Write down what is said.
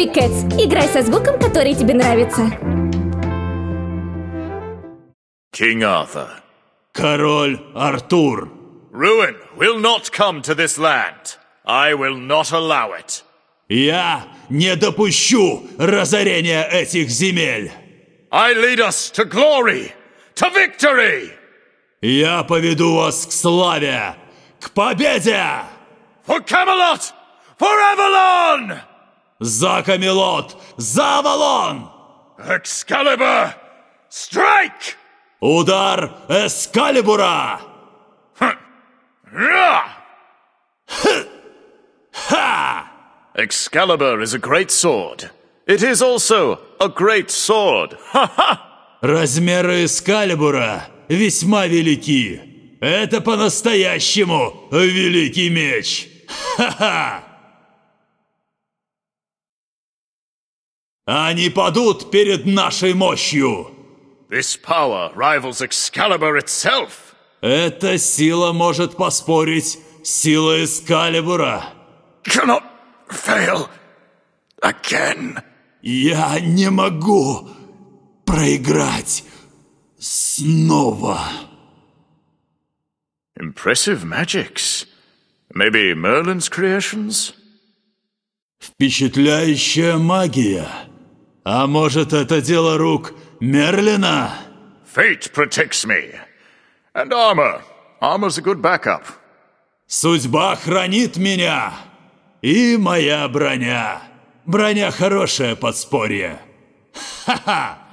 Биг Кэтс. Играй со звуком, который тебе нравится. King Arthur. Король Артур. Ruin will not come to this land. I will not allow it. Я не допущу разорения этих земель. I lead us to glory, to victory. Я поведу вас к славе, к победе. For Camelot, for Avalon! За Камелот! За Авалон! Экскалибур! Страйк! Удар Эскалибура! Ха! Ха! Excalibur is a great sword. It is also a great sword. Ха-ха! Размеры Эскалибура весьма велики. Это по-настоящему великий меч. Ха-ха! Они падут перед нашей мощью. This power rivals Excalibur itself. Эта сила может поспорить с силой Эскалибура. Cannot fail again. Я не могу проиграть снова. Impressive magics. Maybe Merlin's creations? Впечатляющая магия. А может, это дело рук Мерлина? Fate protects me. And armor. Armor's a good backup. Судьба хранит меня. И моя броня. Броня хорошее подспорье. Ха-ха!